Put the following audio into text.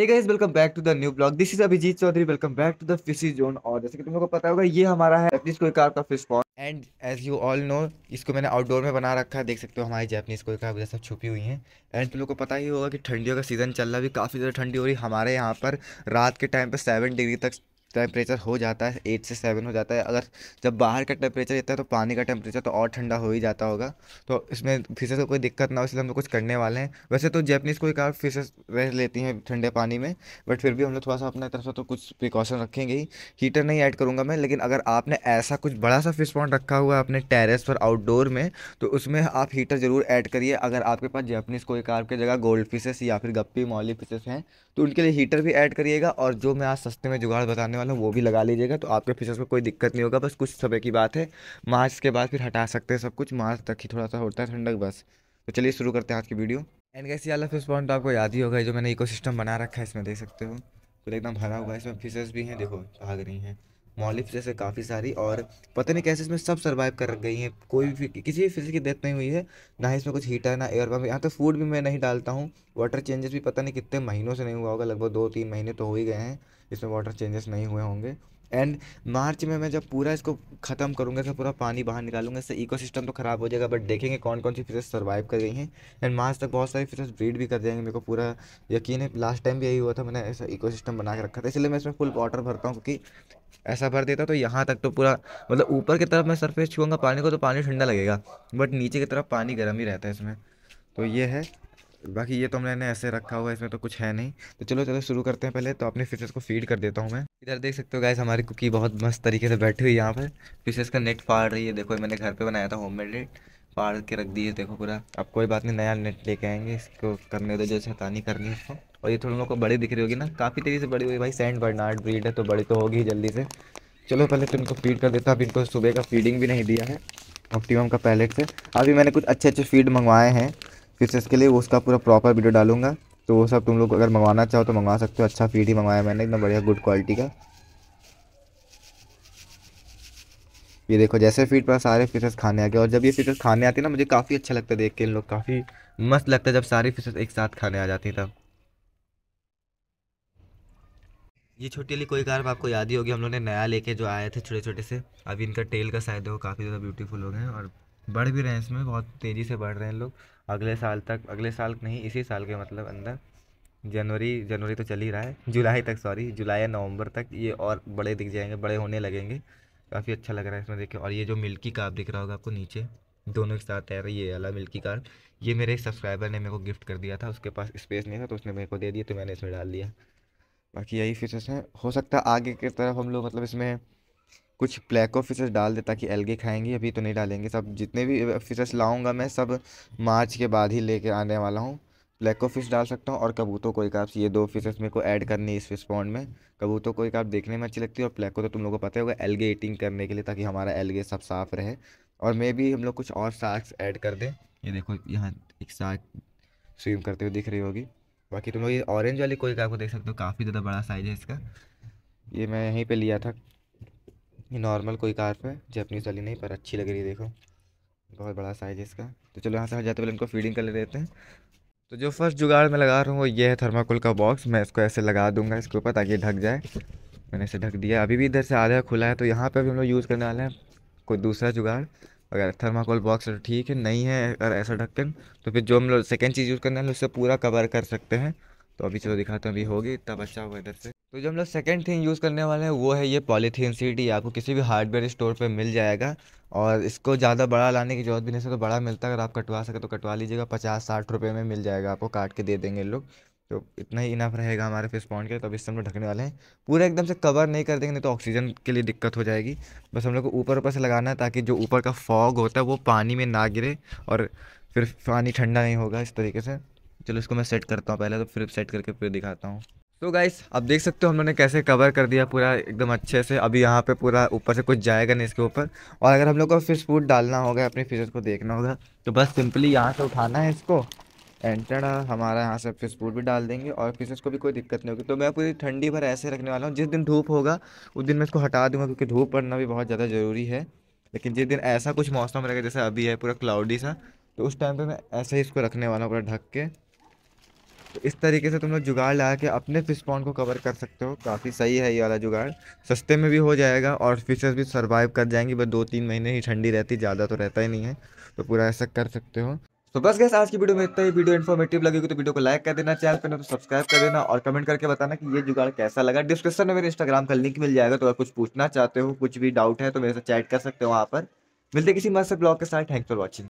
hey guys welcome back to the new blog this is Abhijit Chaudhary welcome back to the fishy zone और जैसे कि तुम लोगों को पता होगा ये हमारा है जैपनीज कोई कार का fish pond and as you all know इसको मैंने आउटडोर में बना रखा है देख सकते हो हमारी जैपनीज कोई कार सब छुपी हुई हैं एंड तुम लोग को पता ही होगा कि ठंडियों का सीज़न चल रहा है काफ़ी ज़्यादा ठंडी हो रही है हमारे यहाँ पर रात के टाइम पर सेवन डिग्री तक टेम्परेचर हो जाता है एट से सेवन हो जाता है अगर जब बाहर का टेम्परेचर रहता है तो पानी का टेम्परेचर तो और ठंडा हो ही जाता होगा तो इसमें फिशेस को कोई दिक्कत ना हो इसलिए हम लोग कुछ करने वाले हैं वैसे तो जैपनीज़ कोई कार फिशेस रह लेती हैं ठंडे पानी में बट फिर भी हम लोग थोड़ा सा अपने तरफ से तो कुछ प्रिकॉशन रखेंगे ही हीटर नहीं ऐड करूँगा मैं लेकिन अगर आपने ऐसा कुछ बड़ा सा फिश पॉइंट रखा हुआ है अपने टेरेस पर आउटडोर में तो उसमें आप हीटर ज़रूर ऐड करिए अगर आपके पास जैपनीज़ कोई कार की जगह गोल्ड फिशेस या फिर गप्पी मौली फिशेस हैं तो उनके लिए हीटर भी ऐड करिएगा और जो मैं आज सस्ते में जुगाड़ बताने वाला वो भी लगा लीजिएगा तो आपके फीचर्स में कोई दिक्कत नहीं होगा बस कुछ समय की बात है मार्च के बाद फिर हटा सकते हैं सब कुछ मार्च तक ही थोड़ा सा होता है ठंडक बस तो चलिए शुरू करते हैं आज की वीडियो एंड कैसे वाला फिश पॉइंट तो आपको याद ही होगा जो मैंने इकोसिस्टम बना रखा है इसमें देख सकते हो तो एकदम भरा हुआ है इसमें फिशेस भी हैं देखो भाग रही हैं मॉलिफ जैसे काफ़ी सारी और पता नहीं कैसे इसमें सब सर्वाइव कर गई हैं कोई भी किसी भी फिजिक की डेथ नहीं हुई है ना ही इसमें कुछ हीटर ना एयर पम्प यहाँ तो फूड भी मैं नहीं डालता हूँ वाटर चेंजेस भी पता नहीं कितने महीनों से नहीं हुआ होगा लगभग दो तीन महीने तो हो ही गए हैं इसमें वाटर चेंजेस नहीं हुए होंगे एंड मार्च में मैं जब पूरा इसको ख़त्म करूँगा इसका पूरा पानी बाहर निकालूंगा इससे इकोसिस्टम तो ख़राब हो जाएगा बट देखेंगे कौन कौन सी फिशेज सर्वाइव कर गई हैं एंड मार्च तक बहुत सारी फिशेज ब्रीड भी कर जाएंगे मेरे को पूरा यकीन है लास्ट टाइम भी यही हुआ था मैंने ऐसा सिस्टम बना के रखा था इसलिए मैं इसमें फुल वाटर भरता हूँ क्योंकि ऐसा भर देता तो यहाँ तक तो पूरा मतलब ऊपर की तरफ मैं सरफेस छूँगा पानी को तो पानी ठंडा लगेगा बट नीचे की तरफ पानी गर्म ही रहता है इसमें तो ये है बाकी ये तो मैंने ऐसे रखा हुआ है इसमें तो कुछ है नहीं तो चलो चलो शुरू करते हैं पहले तो अपने फिशेस को फीड कर देता हूँ मैं इधर देख सकते हो गैस हमारी कुकी बहुत मस्त तरीके से बैठी हुई यहाँ पर फिशेस का नेट फाड़ रही है देखो मैंने घर पर बनाया था होम मेड नेट फाड़ के रख दिए देखो पूरा अब कोई बात नहीं नया नेट लेके आएंगे इसको करने दो जो शैतानी अच्छा करनी इसको और ये थोड़ी लोगों को बड़ी दिख रही होगी ना काफ़ी तेज़ी से बड़ी हुई भाई सेंट बर्नार्ड ब्रीड है तो बड़ी तो होगी जल्दी से चलो पहले तो इनको फीड कर देता अब इनको सुबह का फीडिंग भी नहीं दिया है ऑप्टिमम का पैलेट से अभी मैंने कुछ अच्छे अच्छे फीड मंगवाए हैं फिर के लिए उसका पूरा प्रॉपर वीडियो डालूंगा तो वो सब तुम लोग अगर मंगवाना चाहो तो मंगवा सकते हो अच्छा फीड ही मंगवाया मैंने एकदम बढ़िया गुड क्वालिटी का ये देखो जैसे फीड पर सारे फिशेस खाने आ गए और जब ये फिशेस खाने आते हैं ना मुझे काफ़ी अच्छा लगता है देख के इन लोग काफ़ी मस्त लगता है जब सारी फिशेस एक साथ खाने आ जाती हैं तब ये छोटी वाली कोई कार आपको याद ही होगी हम लोग ने नया लेके जो आए थे छोटे छोटे से अभी इनका टेल का साइज देखो काफ़ी ज़्यादा ब्यूटीफुल हो गए हैं और बढ़ भी रहे हैं इसमें बहुत तेज़ी से बढ़ रहे हैं लोग अगले साल तक अगले साल नहीं इसी साल के मतलब अंदर जनवरी जनवरी तो चल ही रहा है जुलाई तक सॉरी जुलाई या नवंबर तक ये और बड़े दिख जाएंगे बड़े होने लगेंगे काफ़ी अच्छा लग रहा है इसमें देखें और ये जो मिल्की कार दिख रहा होगा आपको नीचे दोनों के साथ तैर ये अला मिल्की कार ये मेरे सब्सक्राइबर ने मेरे को गिफ्ट कर दिया था उसके पास स्पेस नहीं था तो उसने मेरे को दे दिया तो मैंने इसमें डाल दिया बाकी यही फीचर्स हैं हो सकता है आगे की तरफ हम लोग मतलब इसमें कुछ ब्लैक ऑफिसर्स फिशेस डाल दे ताकि एलगे खाएंगी अभी तो नहीं डालेंगे सब जितने भी ऑफिसर्स लाऊंगा मैं सब मार्च के बाद ही लेके आने वाला हूँ ब्लैक फिश डाल सकता हूँ और कबूतों को एक आप ये दो ऑफिसर्स मेरे को ऐड करनी है इस रिस्पॉन्ड पॉन्ड में कबूतों को एक आप देखने में अच्छी लगती है और ब्लैक को तो तुम लोगों को पता होगा एलगे ईटिंग करने के लिए ताकि हमारा एलगे सब साफ रहे और मे भी हम लोग कुछ और साक्स ऐड कर दें ये देखो यहाँ एक शार्क स्विम करते हुए दिख रही होगी बाकी तुम लोग ये ऑरेंज वाली कोई का आपको देख सकते हो काफ़ी ज़्यादा बड़ा साइज़ है इसका ये मैं यहीं पर लिया था ये नॉर्मल कोई कार पे जैपनीज़ वाली नहीं पर अच्छी लग रही है देखो बहुत बड़ा साइज है इसका तो चलो यहाँ से हट जाते पहले इनको फीडिंग कर लेते हैं तो जो फर्स्ट जुगाड़ मैं लगा रहा हूँ वो ये है थर्माकोल का बॉक्स मैं इसको ऐसे लगा दूंगा इसके ऊपर ताकि ढक जाए मैंने इसे ढक दिया अभी भी इधर से आधा खुला है तो यहाँ पर भी हम लोग यूज़ करने वाले हैं कोई दूसरा जुगाड़ अगर थर्माकोल बॉक्स ठीक है नहीं है अगर ऐसा ढक्कन तो फिर जो हम लोग सेकेंड चीज़ यूज़ करने वाले उससे पूरा कवर कर सकते हैं तो अभी चलो दिखाते हैं अभी होगी तब बचा अच्छा हुआ इधर से तो जो हम लोग सेकेंड थिंग यूज़ करने वाले हैं वो है ये पॉलीथीन सीट आपको किसी भी हार्डवेयर स्टोर पर मिल जाएगा और इसको ज़्यादा बड़ा लाने की जरूरत भी नहीं सकते तो बड़ा मिलता है अगर आप कटवा सके तो कटवा लीजिएगा पचास साठ रुपये में मिल जाएगा आपको काट के दे देंगे लोग तो इतना ही इनफ रहेगा हमारे फिर पॉइंट के तो अभी इससे हम लोग ढकने वाले हैं पूरा एकदम से कवर नहीं कर देंगे नहीं तो ऑक्सीजन के लिए दिक्कत हो जाएगी बस हम लोग को ऊपर ऊपर से लगाना है ताकि जो ऊपर का फॉग होता है वो पानी में ना गिरे और फिर पानी ठंडा नहीं होगा इस तरीके से चलो इसको मैं सेट करता हूँ पहले तो फिर सेट करके फिर दिखाता हूँ तो गाइस आप देख सकते हो हम ने कैसे कवर कर दिया पूरा एकदम अच्छे से अभी यहाँ पे पूरा ऊपर से कुछ जाएगा नहीं इसके ऊपर और अगर हम लोग को फिश फूड डालना होगा अपने फिशेस को देखना होगा तो बस सिंपली यहाँ से उठाना है इसको एंटर हमारा यहाँ से फिश फूड भी डाल देंगे और फिशेस को भी कोई दिक्कत नहीं होगी तो मैं पूरी ठंडी भर ऐसे रखने वाला हूँ जिस दिन धूप होगा उस दिन मैं इसको हटा दूँगा क्योंकि धूप पड़ना भी बहुत ज़्यादा ज़रूरी है लेकिन जिस दिन ऐसा कुछ मौसम रहेगा जैसे अभी है पूरा क्लाउडी सा तो उस टाइम पर मैं ऐसे ही इसको रखने वाला हूँ पूरा ढक के तो इस तरीके से तुम लोग जुगाड़ लगा के अपने फिश पॉन्ड को कवर कर सकते हो काफ़ी सही है ये वाला जुगाड़ सस्ते में भी हो जाएगा और फिशेज भी सर्वाइव कर जाएंगी बस दो तीन महीने ही ठंडी रहती ज़्यादा तो रहता ही नहीं है तो पूरा ऐसा कर सकते हो तो बस गैस आज की वीडियो में इतना ही वीडियो इन्फॉर्मेटिव लगेगी तो वीडियो को लाइक कर देना चैनल पर ना तो सब्सक्राइब कर देना और कमेंट करके बताना कि ये जुगाड़ कैसा लगा डिस्क्रिप्शन में मेरे इंस्टाग्राम का लिंक मिल जाएगा तो अगर कुछ पूछना चाहते हो कुछ भी डाउट है तो मेरे साथ चैट कर सकते हो वहाँ पर मिलते किसी मस्त ब्लॉग के साथ थैंक्स फॉर वॉचिंग